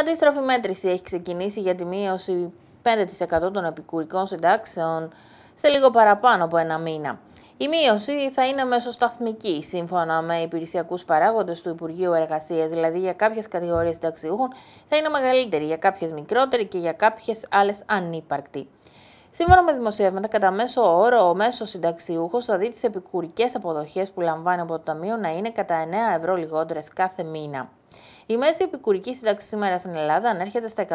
Αντίστροφη μέτρηση έχει ξεκινήσει για τη μείωση 5% των επικουρικών συντάξεων σε λίγο παραπάνω από ένα μήνα. Η μείωση θα είναι μεσοσταθμική, σύμφωνα με υπηρεσιακούς παράγοντες του Υπουργείου Εργασίας, δηλαδή για κάποιες κατηγορίες συνταξιούχων θα είναι μεγαλύτερη, για κάποιες μικρότερη και για κάποιες άλλες ανύπαρκτη. Σύμφωνα με δημοσιεύματα, κατά μέσο όρο, ο μέσος συνταξιούχος θα δει τις επικουρικές αποδοχές που λαμβάνει από το Ταμείο να είναι κατά 9 ευρώ λιγότερες κάθε μήνα. Η μέση επικουρική σύνταξη σήμερα στην Ελλάδα ανέρχεται στα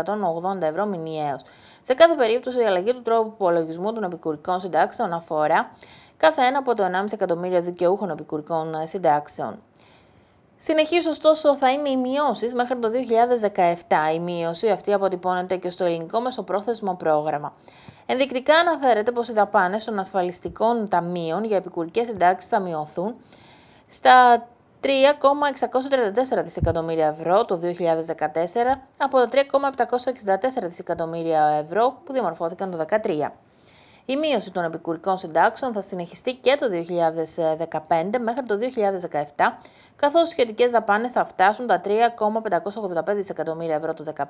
180 ευρώ μηνιαίως. Σε κάθε περίπτωση, η αλλαγή του τρόπου υπολογισμού των επικουρικών συντάξεων αφορά κάθε ένα από το 1,5 εκατομμύριο δικαιούχων επικουρικών συντάξεων. Συνεχίζει ωστόσο θα είναι οι μειώσεις μέχρι το 2017. Η μείωση αυτή αποτυπώνεται και στο ελληνικό μεσοπρόθεσμο πρόγραμμα. Ενδεικτικά αναφέρεται πως οι δαπάνες των ασφαλιστικών ταμείων για επικουρικές συντάξεις θα μειωθούν στα 3,634 δισεκατομμύρια ευρώ το 2014 από τα 3,764 δισεκατομμύρια ευρώ που διαμορφώθηκαν το 2013. Η μείωση των επικουρικών συντάξεων θα συνεχιστεί και το 2015 μέχρι το 2017, καθώς οι σχετικές δαπάνες θα φτάσουν τα 3,585 δισεκατομμύρια ευρώ το 2015,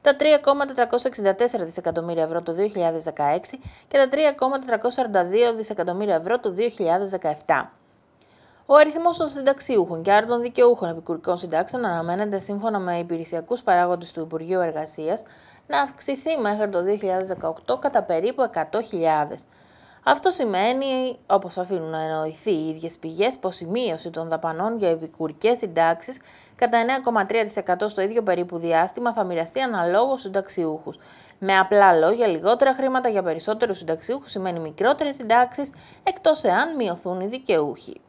τα 3,464 δισεκατομμύρια ευρώ το 2016 και τα 3,442 δισεκατομμύρια ευρώ το 2017. Ο αριθμός των συνταξιούχων και άρα των δικαιούχων επικουρικών συντάξεων αναμένεται σύμφωνα με υπηρεσιακούς παράγοντες του Υπουργείου Εργασίας να αυξηθεί μέχρι το 2018 κατά περίπου 100.000. Αυτό σημαίνει, όπως αφήνουν να εννοηθεί οι ίδιες πηγές, πως η μείωση των δαπανών για επικουρικές συντάξεις κατά 9,3% στο ίδιο περίπου διάστημα θα μοιραστεί αναλόγως στου συνταξιούχους. Με απλά λόγια, λιγότερα χρήματα για περισσότερους συνταξιούχους σημαίνει μικρότερες συντάξεις, εκτός εάν μειωθούν οι δικαιούχοι.